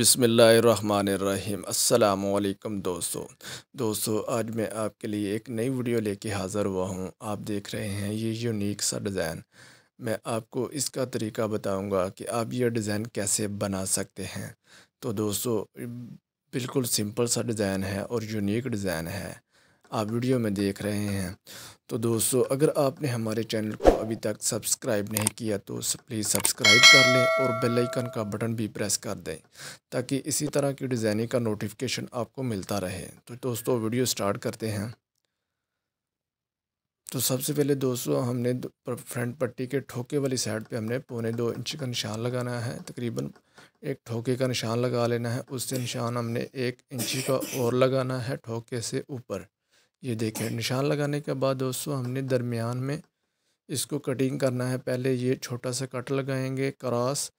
बिसमीम् अल्लाम दोस्तों दोस्तों आज मैं आपके लिए एक नई वीडियो लेके हाज़र हुआ हूँ आप देख रहे हैं ये यूनिक सा डिज़ाइन मैं आपको इसका तरीका बताऊंगा कि आप ये डिज़ाइन कैसे बना सकते हैं तो दोस्तों बिल्कुल सिंपल सा डिज़ाइन है और यूनिक डिज़ाइन है आप वीडियो में देख रहे हैं तो दोस्तों अगर आपने हमारे चैनल को अभी तक सब्सक्राइब नहीं किया तो प्लीज़ सब्सक्राइब कर लें और बेल आइकन का बटन भी प्रेस कर दें ताकि इसी तरह की डिज़ाइनिंग का नोटिफिकेशन आपको मिलता रहे तो दोस्तों वीडियो स्टार्ट करते हैं तो सबसे पहले दोस्तों हमने फ्रंट पट्टी के ठोके वाली साइड पे हमने पौने दो इंच का निशान लगाना है तकरीबन एक ठोके का निशान लगा लेना है उससे निशान हमने एक इंची का और लगाना है ठोके से ऊपर ये देखें निशान लगाने के बाद दोस्तों हमने दरमियान में इसको कटिंग करना है पहले ये छोटा सा कट लगाएंगे क्रॉस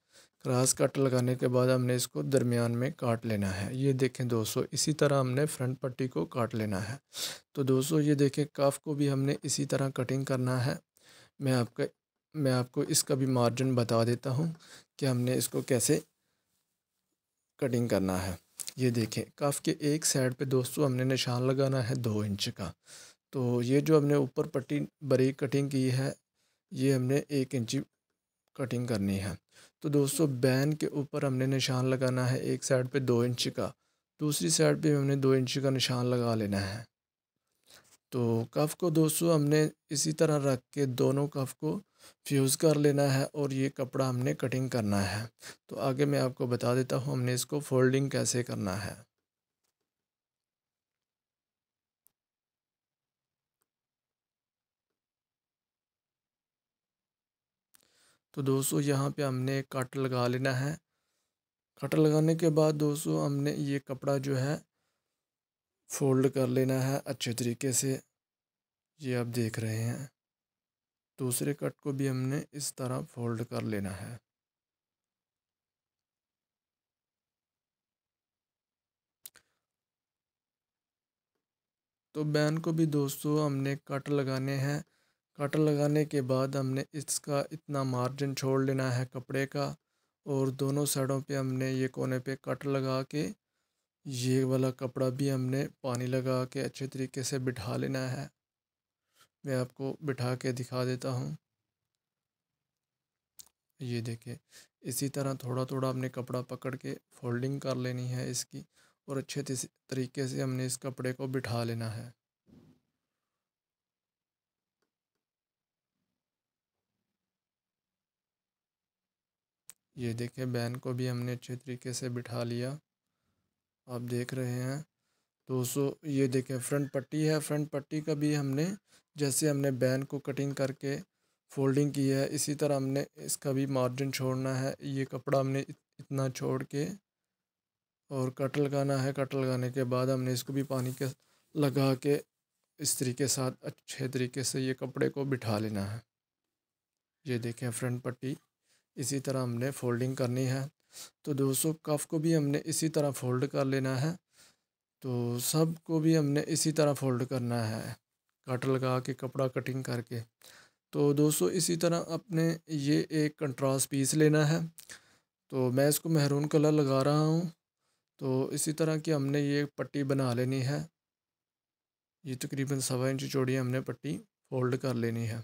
क्रॉस कट लगाने के बाद हमने इसको दरमियान में काट लेना है ये देखें दोस्तों इसी तरह हमने फ्रंट पट्टी को काट लेना है तो दोस्तों ये देखें काफ को भी हमने इसी तरह कटिंग करना है मैं आपका मैं आपको इसका भी मार्जिन बता देता हूँ कि हमने इसको कैसे कटिंग करना है ये देखें कफ के एक साइड पे दोस्तों हमने निशान लगाना है दो इंच का तो ये जो हमने ऊपर पट्टी बरीक कटिंग की है ये हमने एक इंची कटिंग करनी है तो दोस्तों बैन के ऊपर हमने निशान लगाना है एक साइड पे दो इंच का दूसरी साइड पे हमने दो इंच का निशान लगा लेना है तो कफ को दोस्तों हमने इसी तरह रख के दोनों कफ को फ्यूज़ कर लेना है और ये कपड़ा हमने कटिंग करना है तो आगे मैं आपको बता देता हूँ हमने इसको फोल्डिंग कैसे करना है तो दोस्तों यहाँ पे हमने कट लगा लेना है कट लगाने के बाद दोस्तों हमने ये कपड़ा जो है फोल्ड कर लेना है अच्छे तरीके से ये आप देख रहे हैं दूसरे कट को भी हमने इस तरह फोल्ड कर लेना है तो बैन को भी दोस्तों हमने कट लगाने हैं कट लगाने के बाद हमने इसका इतना मार्जिन छोड़ लेना है कपड़े का और दोनों साइडों पे हमने ये कोने पे कट लगा के ये वाला कपड़ा भी हमने पानी लगा के अच्छे तरीके से बिठा लेना है मैं आपको बिठा के दिखा देता हूँ ये देखिए इसी तरह थोड़ा थोड़ा हमने कपड़ा पकड़ के फोल्डिंग कर लेनी है इसकी और अच्छे तरीके से हमने इस कपड़े को बिठा लेना है ये देखिए बैन को भी हमने अच्छे तरीके से बिठा लिया आप देख रहे हैं तो सो ये देखें फ्रंट पट्टी है फ्रंट पट्टी का भी हमने जैसे हमने बैन को कटिंग करके फोल्डिंग की है इसी तरह हमने इसका भी मार्जिन छोड़ना है ये कपड़ा हमने इतना छोड़ के और कट लगाना है कट लगाने के बाद हमने इसको भी पानी के लगा के इस तरीके साथ अच्छे तरीके से ये कपड़े को बिठा लेना है ये देखें फ्रंट पट्टी इसी तरह हमने फोल्डिंग करनी है तो दोस्तों कफ को भी हमने इसी तरह फोल्ड कर लेना है तो सब को भी हमने इसी तरह फोल्ड करना है कट लगा के कपड़ा कटिंग करके तो दोस्तों इसी तरह अपने ये एक कंट्रास्ट पीस लेना है तो मैं इसको महरून कलर लगा रहा हूँ तो इसी तरह की हमने ये पट्टी बना लेनी है ये तकरीबन सवा इंच चौड़ी हमने पट्टी फोल्ड कर लेनी है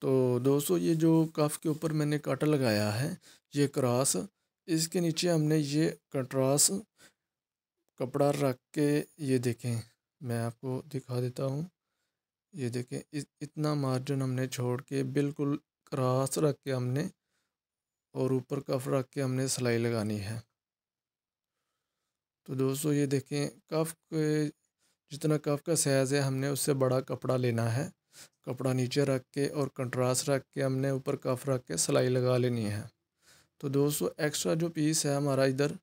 तो दोस्तों ये जो कफ के ऊपर मैंने कट लगाया है ये क्रॉस इसके नीचे हमने ये कंट्रास कपड़ा रख के ये देखें मैं आपको दिखा देता हूँ ये देखें इतना मार्जिन हमने छोड़ के बिल्कुल क्रॉस रख के हमने और ऊपर कफ रख के हमने सिलाई लगानी है तो दोस्तों ये देखें कफ के जितना कफ का साइज़ है हमने उससे बड़ा कपड़ा लेना है कपड़ा नीचे रख के और कंट्रास्ट रख के हमने ऊपर कफ रख के सिलाई लगा लेनी है तो दोस्तों एक्स्ट्रा जो पीस है हमारा इधर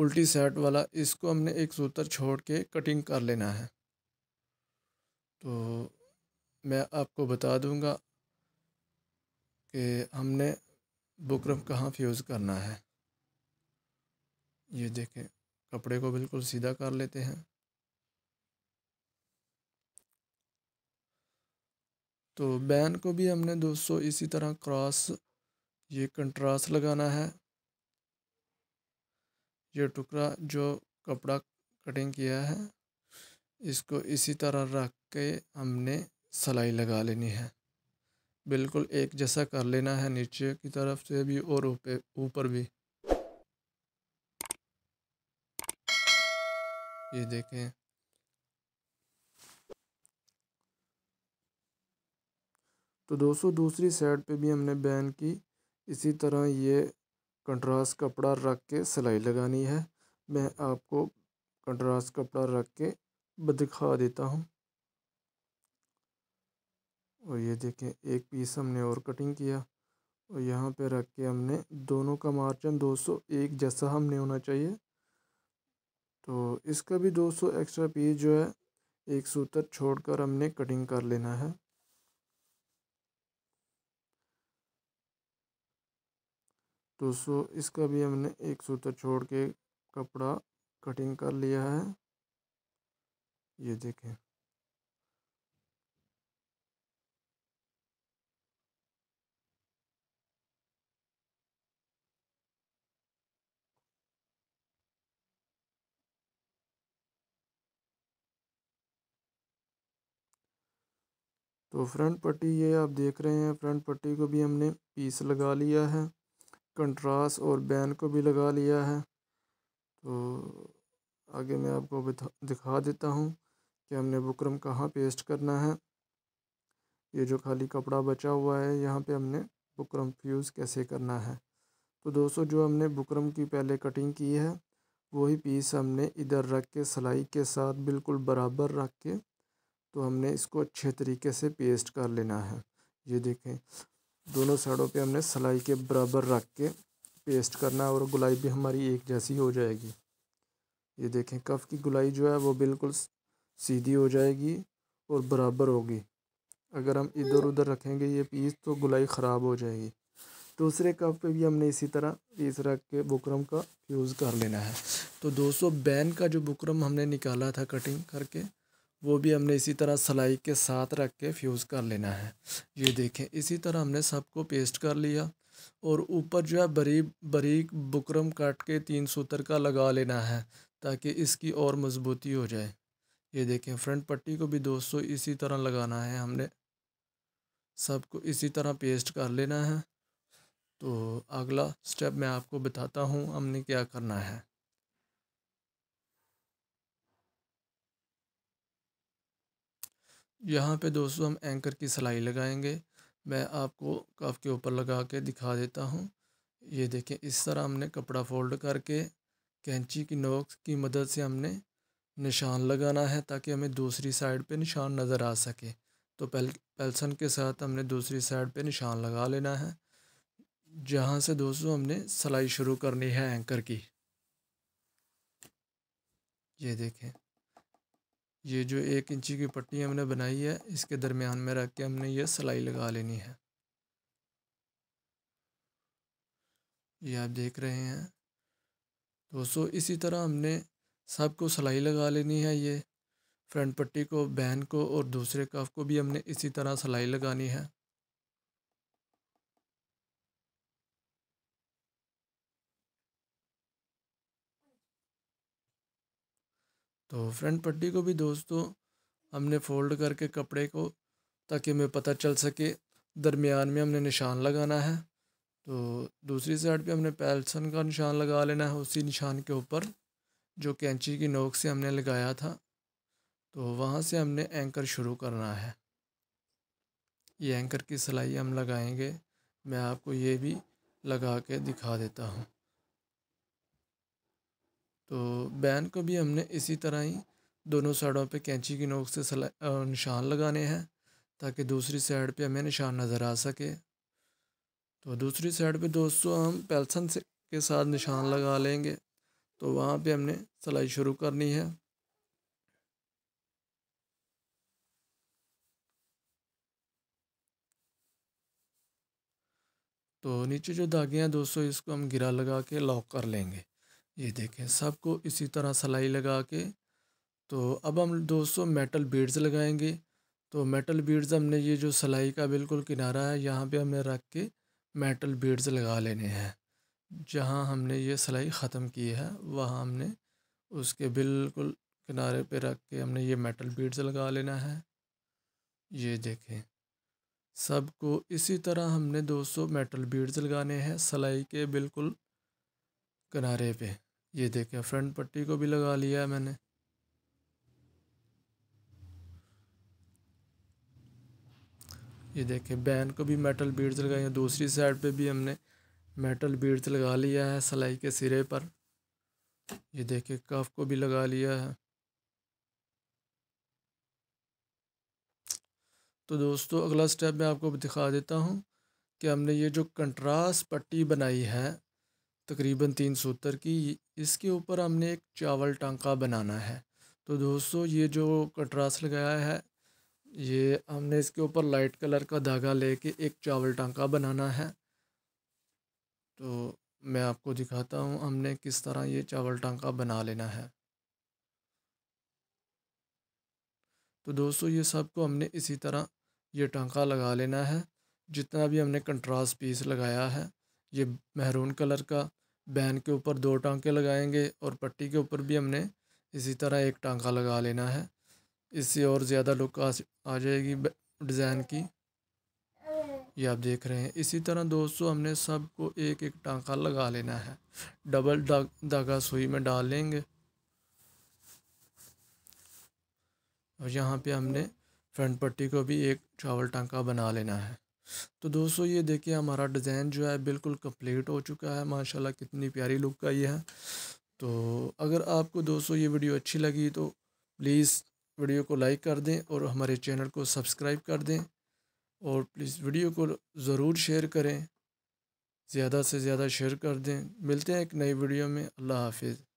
उल्टी सेट वाला इसको हमने एक सूत्र छोड़ के कटिंग कर लेना है तो मैं आपको बता दूंगा कि हमने बुकरम कहाँ फ्यूज़ करना है ये देखें कपड़े को बिल्कुल सीधा कर लेते हैं तो बैन को भी हमने दोस्तों इसी तरह क्रॉस ये कंट्रास्ट लगाना है ये टुकड़ा जो कपड़ा कटिंग किया है इसको इसी तरह रख के हमने सलाई लगा लेनी है बिल्कुल एक जैसा कर लेना है नीचे की तरफ से भी और ऊपर भी ये देखें तो दोस्तों दूसरी साइड पे भी हमने बैन की इसी तरह ये कंट्रास कपड़ा रख के सिलाई लगानी है मैं आपको कंट्रास कपड़ा रख के दिखा देता हूँ और ये देखें एक पीस हमने और कटिंग किया और यहाँ पे रख के हमने दोनों का मार्जिन 201 जैसा हमने होना चाहिए तो इसका भी 200 एक्स्ट्रा पीस जो है एक सूत्र छोड़कर हमने कटिंग कर लेना है दोस्तों इसका भी हमने एक सूत्र छोड़ के कपड़ा कटिंग कर लिया है ये देखें तो फ्रंट पट्टी ये आप देख रहे हैं फ्रंट पट्टी को भी हमने पीस लगा लिया है कंट्रास और बैन को भी लगा लिया है तो आगे मैं आपको दिखा देता हूँ कि हमने बुकरम कहाँ पेस्ट करना है ये जो खाली कपड़ा बचा हुआ है यहाँ पे हमने बुकरम फ्यूज़ कैसे करना है तो दोस्तों जो हमने बुकरम की पहले कटिंग की है वही पीस हमने इधर रख के सिलाई के साथ बिल्कुल बराबर रख के तो हमने इसको अच्छे तरीके से पेस्ट कर लेना है ये देखें दोनों साइडों पे हमने सलाई के बराबर रख के पेस्ट करना है और गुलाई भी हमारी एक जैसी हो जाएगी ये देखें कफ की गुलाई जो है वो बिल्कुल सीधी हो जाएगी और बराबर होगी अगर हम इधर उधर रखेंगे ये पीस तो गुलाई ख़राब हो जाएगी दूसरे कप पे भी हमने इसी तरह पीस रख के बुकरम का यूज़ कर लेना है तो दोस्तों बैन का जो बुकरम हमने निकाला था कटिंग करके वो भी हमने इसी तरह सलाई के साथ रख के फ्यूज़ कर लेना है ये देखें इसी तरह हमने सबको पेस्ट कर लिया और ऊपर जो है बरीक बरीक बुकरम काट के तीन सूत्र का लगा लेना है ताकि इसकी और मजबूती हो जाए ये देखें फ्रंट पट्टी को भी दोस्तों इसी तरह लगाना है हमने सबको इसी तरह पेस्ट कर लेना है तो अगला स्टेप मैं आपको बताता हूँ हमने क्या करना है यहाँ पे दोस्तों हम एंकर की सिलाई लगाएंगे मैं आपको कफ के ऊपर लगा के दिखा देता हूँ ये देखें इस तरह हमने कपड़ा फोल्ड करके कैंची की नोक की मदद से हमने निशान लगाना है ताकि हमें दूसरी साइड पे निशान नज़र आ सके तो पेल पेल्सन के साथ हमने दूसरी साइड पे निशान लगा लेना है जहाँ से दोस्तों हमने सिलाई शुरू करनी है एंकर की ये देखें ये जो एक इंची की पट्टी हमने बनाई है इसके दरमियान में रख के हमने ये सिलाई लगा लेनी है ये आप देख रहे हैं दोस्तों इसी तरह हमने सबको सिलाई लगा लेनी है ये फ्रंट पट्टी को बहन को और दूसरे कफ को भी हमने इसी तरह सिलाई लगानी है तो फ्रंट पट्टी को भी दोस्तों हमने फोल्ड करके कपड़े को ताकि हमें पता चल सके दरमियान में हमने निशान लगाना है तो दूसरी साइड पे हमने पैलसन का निशान लगा लेना है उसी निशान के ऊपर जो कैंची की नोक से हमने लगाया था तो वहाँ से हमने एंकर शुरू करना है ये एंकर की सिलाई हम लगाएंगे मैं आपको ये भी लगा के दिखा देता हूँ तो बैन को भी हमने इसी तरह ही दोनों साइडों पे कैंची की नोक से निशान लगाने हैं ताकि दूसरी साइड पे हमें निशान नज़र आ सके तो दूसरी साइड पे दोस्तों हम पेल्सन से के साथ निशान लगा लेंगे तो वहाँ पे हमने सिलाई शुरू करनी है तो नीचे जो धागे हैं दोस्तों इसको हम गिरा लगा के लॉक कर लेंगे ये देखें सबको इसी तरह सलाई लगा के तो अब हम दोस्तों मेटल बीड्स लगाएंगे तो मेटल बीड्स हमने ये जो सलाई का बिल्कुल किनारा है यहाँ पे हमने रख के मेटल बीड्स लगा लेने हैं जहाँ हमने ये सलाई ख़त्म की है वहाँ हमने उसके बिल्कुल किनारे पे रख के हमने ये मेटल बीड्स लगा लेना है ये देखें सबको इसी तरह हमने 200 मेटल बीड्स लगाने हैं सलाई के बिल्कुल किनारे पे ये देखें फ्रंट पट्टी को भी लगा लिया है मैंने ये देखें बैन को भी मेटल बीड्स लगाए हैं दूसरी साइड पे भी हमने मेटल बीड्स लगा लिया है सिलाई के सिरे पर ये देखें कफ को भी लगा लिया है तो दोस्तों अगला स्टेप मैं आपको दिखा देता हूँ कि हमने ये जो कंट्रास्ट पट्टी बनाई है तकरीबन तीन सौ की इसके ऊपर हमने एक चावल टांका बनाना है तो दोस्तों ये जो कटरास लगाया है ये हमने इसके ऊपर लाइट कलर का धागा लेके एक चावल टांका बनाना है तो मैं आपको दिखाता हूँ हमने किस तरह ये चावल टांका बना लेना है तो दोस्तों ये सब को हमने इसी तरह ये टांका लगा लेना है जितना भी हमने कंट्रास्ट पीस लगाया है ये महरून कलर का बैन के ऊपर दो टांके लगाएंगे और पट्टी के ऊपर भी हमने इसी तरह एक टांका लगा लेना है इससे और ज़्यादा लुक आ, आ जाएगी डिज़ाइन की ये आप देख रहे हैं इसी तरह दोस्तों हमने सबको एक एक टांका लगा लेना है डबल धागा सुई में डाल लेंगे और यहाँ पे हमने फ्रंट पट्टी को भी एक चावल टांका बना लेना है तो दोस्तों ये देखिए हमारा डिज़ाइन जो है बिल्कुल कंप्लीट हो चुका है माशाल्लाह कितनी प्यारी लुक का ये है तो अगर आपको दोस्तों ये वीडियो अच्छी लगी तो प्लीज़ वीडियो को लाइक कर दें और हमारे चैनल को सब्सक्राइब कर दें और प्लीज़ वीडियो को ज़रूर शेयर करें ज़्यादा से ज़्यादा शेयर कर दें मिलते हैं एक नई वीडियो में अल्लाह हाफिज़